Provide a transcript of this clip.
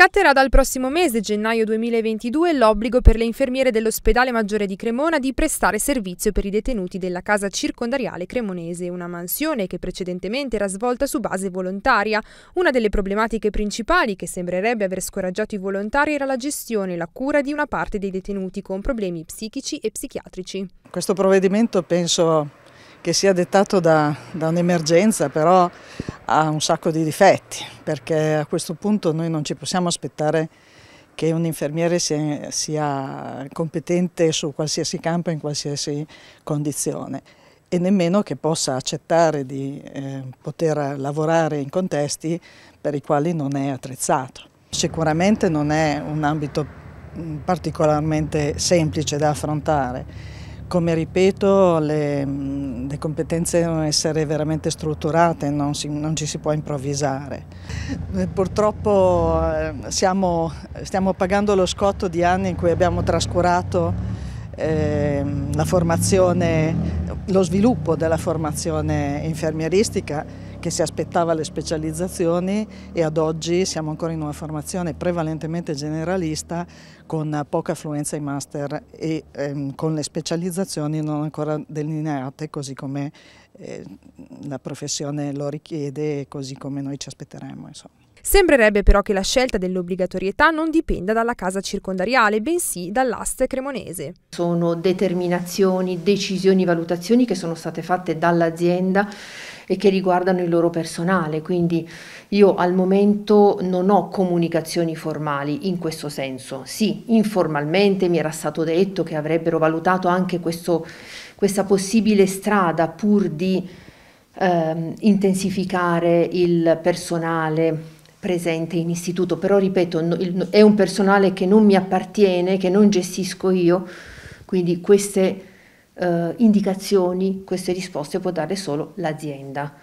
Scatterà dal prossimo mese, gennaio 2022, l'obbligo per le infermiere dell'ospedale maggiore di Cremona di prestare servizio per i detenuti della casa circondariale cremonese, una mansione che precedentemente era svolta su base volontaria. Una delle problematiche principali che sembrerebbe aver scoraggiato i volontari era la gestione e la cura di una parte dei detenuti con problemi psichici e psichiatrici. Questo provvedimento penso che sia dettato da, da un'emergenza, però ha un sacco di difetti, perché a questo punto noi non ci possiamo aspettare che un infermiere sia, sia competente su qualsiasi campo, in qualsiasi condizione e nemmeno che possa accettare di eh, poter lavorare in contesti per i quali non è attrezzato. Sicuramente non è un ambito mm, particolarmente semplice da affrontare come ripeto, le, mm, le, competenze devono essere veramente strutturate, non, si, non ci si può improvvisare. Eh, purtroppo eh, siamo, stiamo pagando lo scotto di anni in cui abbiamo trascurato eh, la formazione, lo sviluppo della formazione infermieristica che si aspettava le specializzazioni e ad oggi siamo ancora in una formazione prevalentemente generalista con poca affluenza ai master e ehm, con le specializzazioni non ancora delineate così come eh, la professione lo richiede e così come noi ci aspetteremmo. Insomma. Sembrerebbe però che la scelta dell'obbligatorietà non dipenda dalla casa circondariale, bensì dall'aste cremonese. Sono determinazioni, decisioni, valutazioni che sono state fatte dall'azienda e che riguardano il loro personale, quindi io al momento non ho comunicazioni formali in questo senso. Sì, informalmente mi era stato detto che avrebbero valutato anche questo, questa possibile strada pur di ehm, intensificare il personale presente in istituto, però ripeto, è un personale che non mi appartiene, che non gestisco io, quindi queste eh, indicazioni, queste risposte può dare solo l'azienda.